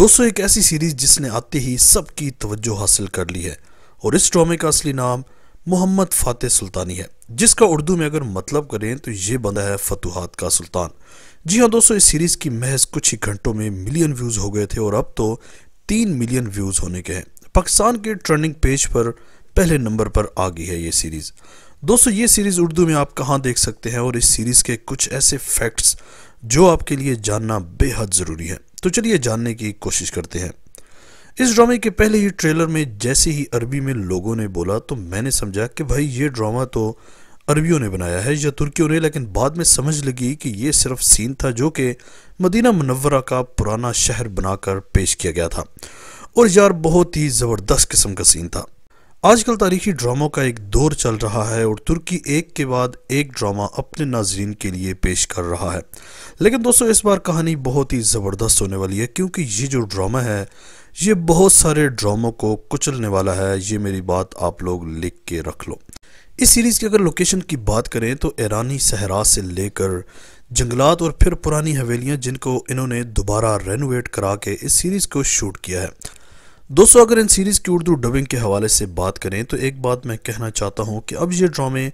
दोस्तों एक ऐसी सीरीज़ जिसने आते ही सबकी तवज्जो हासिल कर ली है और इस ड्रामे का असली नाम मोहम्मद फ़ातह सुल्तानी है जिसका उर्दू में अगर मतलब करें तो ये बंदा है फतुहात का सुल्तान जी हाँ दोस्तों इस सीरीज़ की महज कुछ ही घंटों में मिलियन व्यूज़ हो गए थे और अब तो तीन मिलियन व्यूज़ होने के हैं पाकिस्तान के ट्रेंडिंग पेज पर पहले नंबर पर आ गई है ये सीरीज़ दोस्तों ये सीरीज़ उर्दू में आप कहाँ देख सकते हैं और इस सीरीज़ के कुछ ऐसे फैक्ट्स जो आपके लिए जानना बेहद ज़रूरी है तो चलिए जानने की कोशिश करते हैं इस ड्रामे के पहले ही ट्रेलर में जैसे ही अरबी में लोगों ने बोला तो मैंने समझा कि भाई ये ड्रामा तो अरबियों ने बनाया है या तुर्कियों ने लेकिन बाद में समझ लगी कि ये सिर्फ सीन था जो कि मदीना मनवरा का पुराना शहर बनाकर पेश किया गया था और यार बहुत ही ज़बरदस्त किस्म का सीन था आजकल तारीखी ड्रामों का एक दौर चल रहा है और तुर्की एक के बाद एक ड्रामा अपने नाजरन के लिए पेश कर रहा है लेकिन दोस्तों इस बार कहानी बहुत ही ज़बरदस्त होने वाली है क्योंकि ये जो ड्रामा है ये बहुत सारे ड्रामों को कुचलने वाला है ये मेरी बात आप लोग लिख के रख लो इस सीरीज़ की अगर लोकेशन की बात करें तो ईरानी सहरा से लेकर जंगलात और फिर पुरानी हवेलियाँ जिनको इन्होंने दोबारा रेनोवेट करा के इस सीरीज़ को शूट किया है दोस्तों अगर इन सीरीज़ की उर्दू डबिंग के हवाले से बात करें तो एक बात मैं कहना चाहता हूँ कि अब ये ड्रामे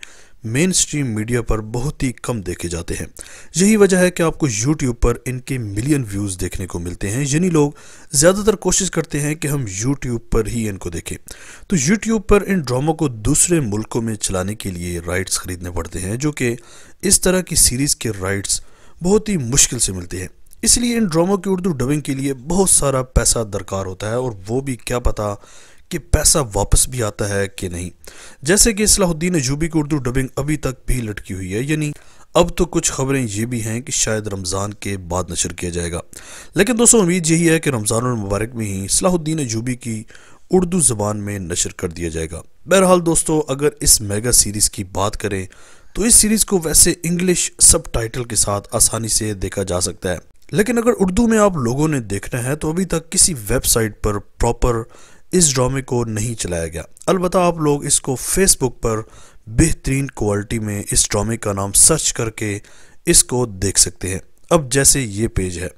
मेन स्ट्रीम मीडिया पर बहुत ही कम देखे जाते हैं यही वजह है कि आपको यूट्यूब पर इनके मिलियन व्यूज़ देखने को मिलते हैं यानी लोग ज़्यादातर कोशिश करते हैं कि हम यूट्यूब पर ही इनको देखें तो यूट्यूब पर इन ड्रामों को दूसरे मुल्कों में चलाने के लिए राइट्स ख़रीदने पड़ते हैं जो कि इस तरह की सीरीज़ के राइट्स बहुत ही मुश्किल से मिलते हैं इसलिए इन ड्रामों की उर्दू डबिंग के लिए बहुत सारा पैसा दरकार होता है और वो भी क्या पता कि पैसा वापस भी आता है कि नहीं जैसे कि सलाहुद्दीन अजूबी की उर्दू डबिंग अभी तक भी लटकी हुई है यानी अब तो कुछ खबरें ये भी हैं कि शायद रमज़ान के बाद नशर किया जाएगा लेकिन दोस्तों उम्मीद यही है कि रमज़ान मुबारक में ही सलाहुद्दीन अजूबी की उर्दू ज़बान में नशर कर दिया जाएगा बहरहाल दोस्तों अगर इस मेगा सीरीज़ की बात करें तो इस सीरीज़ को वैसे इंग्लिश सब टाइटल के साथ आसानी से देखा जा सकता है लेकिन अगर उर्दू में आप लोगों ने देखना है तो अभी तक किसी वेबसाइट पर प्रॉपर इस ड्रामे को नहीं चलाया गया अलबत् आप लोग इसको फेसबुक पर बेहतरीन क्वालिटी में इस ड्रामे का नाम सर्च करके इसको देख सकते हैं अब जैसे ये पेज है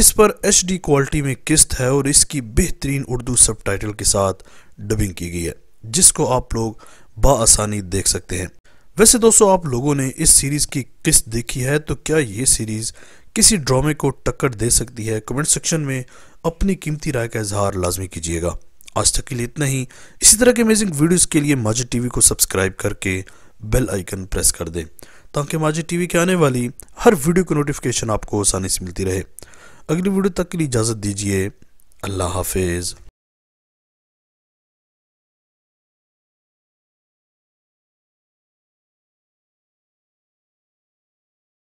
इस पर एच क्वालिटी में किस्त है और इसकी बेहतरीन उर्दू सब के साथ डबिंग की गई है जिसको आप लोग बासानी देख सकते हैं वैसे दोस्तों आप लोगों ने इस सीरीज़ की किस्त देखी है तो क्या ये सीरीज़ किसी ड्रामे को टक्कर दे सकती है कमेंट सेक्शन में अपनी कीमती राय का इजहार लाजमी कीजिएगा आज तक के लिए इतना ही इसी तरह के अमेजिंग वीडियोस के लिए माजी टीवी को सब्सक्राइब करके बेल आइकन प्रेस कर दें ताकि माजी टीवी के आने वाली हर वीडियो की नोटिफिकेशन आपको आसानी से मिलती रहे अगली वीडियो तक के लिए इजाज़त दीजिए अल्लाह हाफिज़